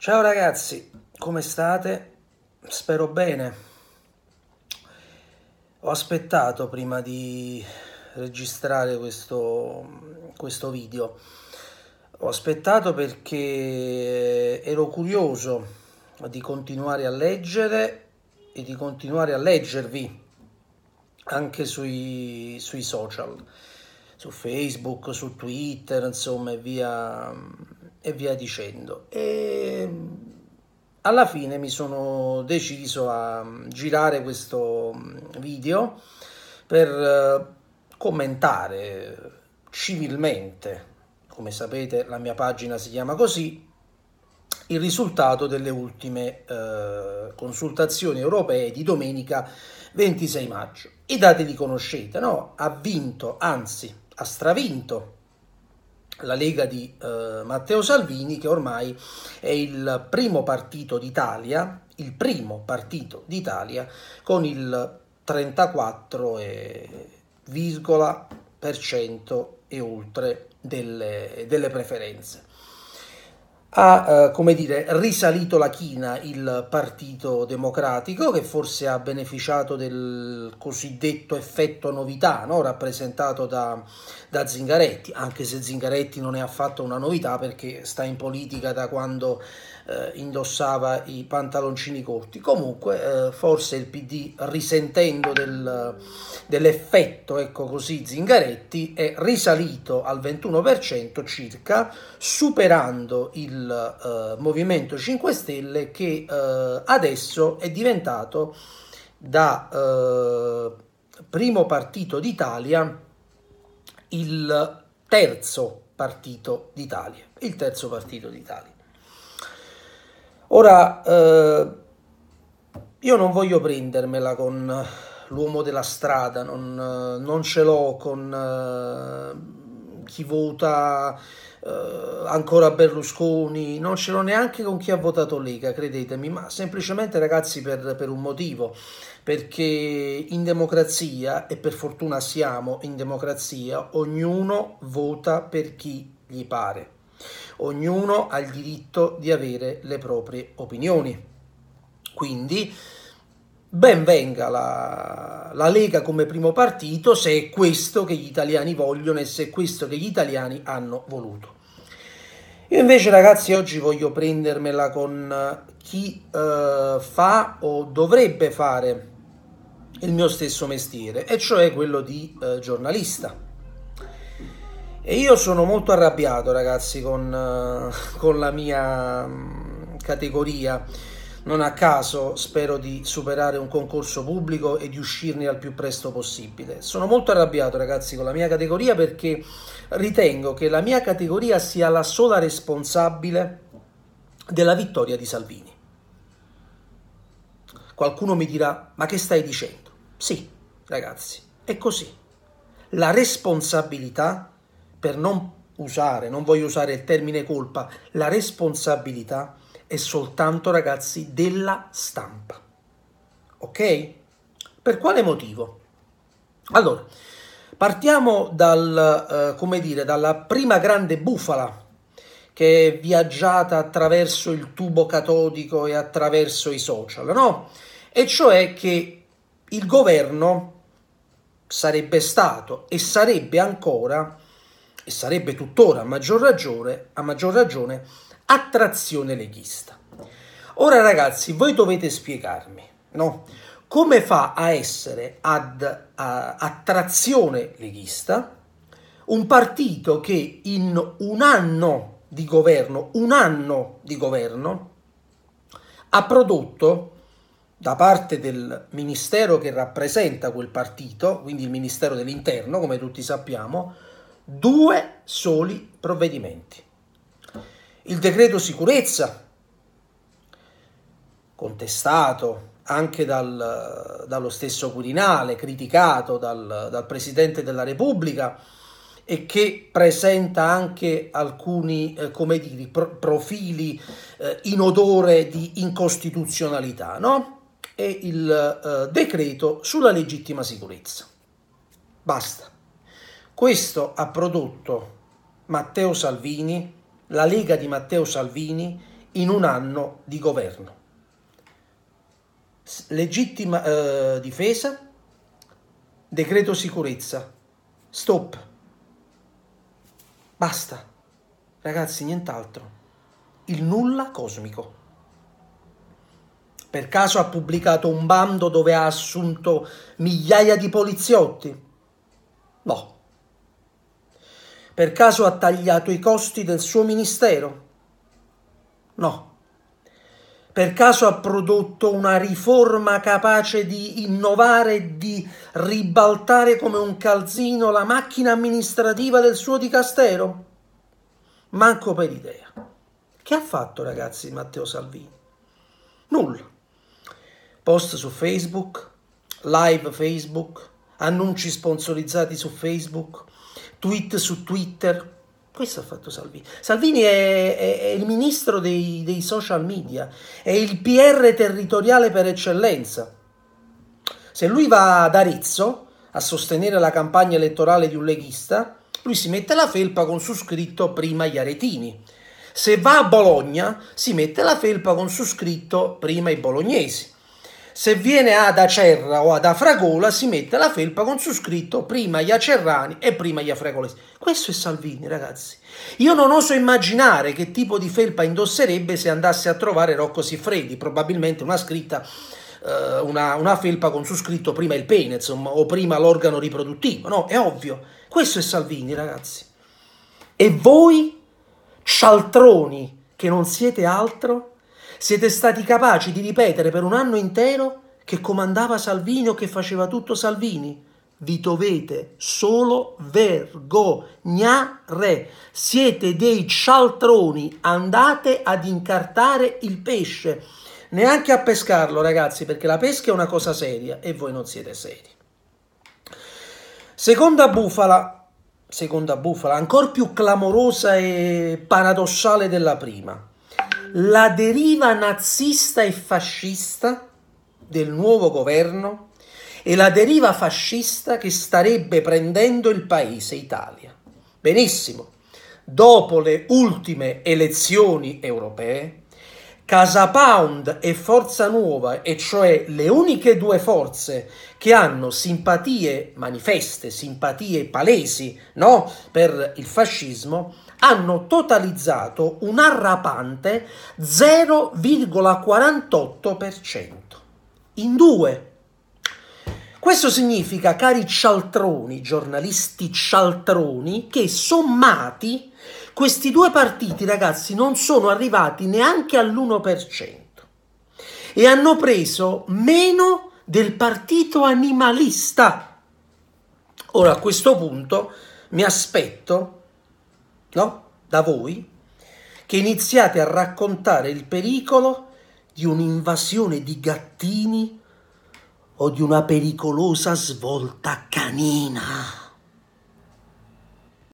Ciao ragazzi, come state? Spero bene. Ho aspettato prima di registrare questo, questo video. Ho aspettato perché ero curioso di continuare a leggere e di continuare a leggervi anche sui, sui social, su Facebook, su Twitter, insomma, e via e via dicendo. E mm, alla fine mi sono deciso a mm, girare questo mm, video per eh, commentare civilmente, come sapete la mia pagina si chiama così, il risultato delle ultime eh, consultazioni europee di domenica 26 maggio. I dati li conoscete, no? Ha vinto, anzi ha stravinto la Lega di eh, Matteo Salvini, che ormai è il primo partito d'Italia, il primo partito d'Italia con il 34,1% e oltre delle, delle preferenze ha eh, dire, risalito la china il Partito Democratico che forse ha beneficiato del cosiddetto effetto novità no? rappresentato da, da, Zingaretti, anche se Zingaretti non è affatto una novità perché sta in politica da quando eh, indossava i pantaloncini corti. Comunque, eh, forse il PD, risentendo del, dell'effetto, ecco così, Zingaretti, è risalito al 21% circa, superando il eh, Movimento 5 Stelle che eh, adesso è diventato da eh, primo partito d'Italia il terzo partito d'Italia, il terzo partito d'Italia. Ora, eh, io non voglio prendermela con eh, l'uomo della strada, non, eh, non ce l'ho con eh, chi vota eh, ancora Berlusconi, non ce l'ho neanche con chi ha votato Lega, credetemi, ma semplicemente ragazzi per, per un motivo, perché in democrazia, e per fortuna siamo in democrazia, ognuno vota per chi gli pare. Ognuno ha il diritto di avere le proprie opinioni. Quindi ben venga la, la Lega come primo partito se è questo che gli italiani vogliono e se è questo che gli italiani hanno voluto. Io invece ragazzi oggi voglio prendermela con eh, chi eh, fa o dovrebbe fare il mio stesso mestiere, e cioè quello di eh, giornalista. E io sono molto arrabbiato, ragazzi, con, eh, con la mia mm, categoria. Non a caso spero di superare un concorso pubblico e di uscirne al più presto possibile. Sono molto arrabbiato ragazzi con la mia categoria perché ritengo che la mia categoria sia la sola responsabile della vittoria di Salvini. Qualcuno mi dirà, ma che stai dicendo? Sì, ragazzi, è così. La responsabilità per non usare, non voglio usare il termine colpa, la responsabilità è soltanto, ragazzi, della stampa. Ok? Per quale motivo? Allora, partiamo dal, eh, come dire, dalla prima grande bufala che è viaggiata attraverso il tubo catodico e attraverso i social, no? E cioè che il governo sarebbe stato e sarebbe ancora e sarebbe tuttora a maggior ragione, a maggior ragione attrazione leghista. Ora ragazzi, voi dovete spiegarmi, no? Come fa a essere ad attrazione leghista un partito che in un anno di governo, un anno di governo, ha prodotto da parte del ministero che rappresenta quel partito, quindi il ministero dell'interno, come tutti sappiamo, due soli provvedimenti. Il decreto sicurezza, contestato anche dal, dallo stesso Quirinale, criticato dal, dal Presidente della Repubblica, e che presenta anche alcuni eh, come dire, profili eh, in odore di incostituzionalità, no? E il eh, decreto sulla legittima sicurezza. Basta. Questo ha prodotto Matteo Salvini, la Lega di Matteo Salvini, in un anno di governo. Legittima eh, difesa, decreto sicurezza, stop. Basta. Ragazzi, nient'altro. Il nulla cosmico. Per caso ha pubblicato un bando dove ha assunto migliaia di poliziotti? No, per caso ha tagliato i costi del suo ministero? No. Per caso ha prodotto una riforma capace di innovare e di ribaltare come un calzino la macchina amministrativa del suo dicastero? Manco per idea. Che ha fatto, ragazzi, Matteo Salvini? Nulla. Post su Facebook, live Facebook, annunci sponsorizzati su Facebook, tweet su Twitter. Questo ha fatto Salvini. Salvini è, è, è il ministro dei, dei social media, è il PR territoriale per eccellenza. Se lui va ad Arezzo a sostenere la campagna elettorale di un leghista, lui si mette la felpa con su scritto prima gli aretini. Se va a Bologna, si mette la felpa con su scritto prima i bolognesi. Se viene ad Acerra o ad Afragola si mette la felpa con su scritto prima gli acerrani e prima gli afragolesi. Questo è Salvini, ragazzi. Io non oso immaginare che tipo di felpa indosserebbe se andasse a trovare Rocco Siffredi, probabilmente una scritta eh, una, una, felpa con su scritto prima il pene, insomma, o prima l'organo riproduttivo. No, è ovvio. Questo è Salvini, ragazzi. E voi, cialtroni, che non siete altro, siete stati capaci di ripetere per un anno intero che comandava Salvini o che faceva tutto Salvini. Vi dovete solo vergognare. Siete dei cialtroni. Andate ad incartare il pesce. Neanche a pescarlo, ragazzi, perché la pesca è una cosa seria e voi non siete seri. Seconda bufala, seconda bufala, ancora più clamorosa e paradossale della prima la deriva nazista e fascista del nuovo governo e la deriva fascista che starebbe prendendo il paese Italia. Benissimo, dopo le ultime elezioni europee, Casa Pound e Forza Nuova, e cioè le uniche due forze che hanno simpatie manifeste, simpatie palesi no? per il fascismo, hanno totalizzato un arrapante 0,48%. In due questo significa, cari cialtroni, giornalisti cialtroni, che sommati questi due partiti, ragazzi, non sono arrivati neanche all'1% e hanno preso meno del partito animalista. Ora a questo punto mi aspetto, no? Da voi che iniziate a raccontare il pericolo di un'invasione di gattini o di una pericolosa svolta canina.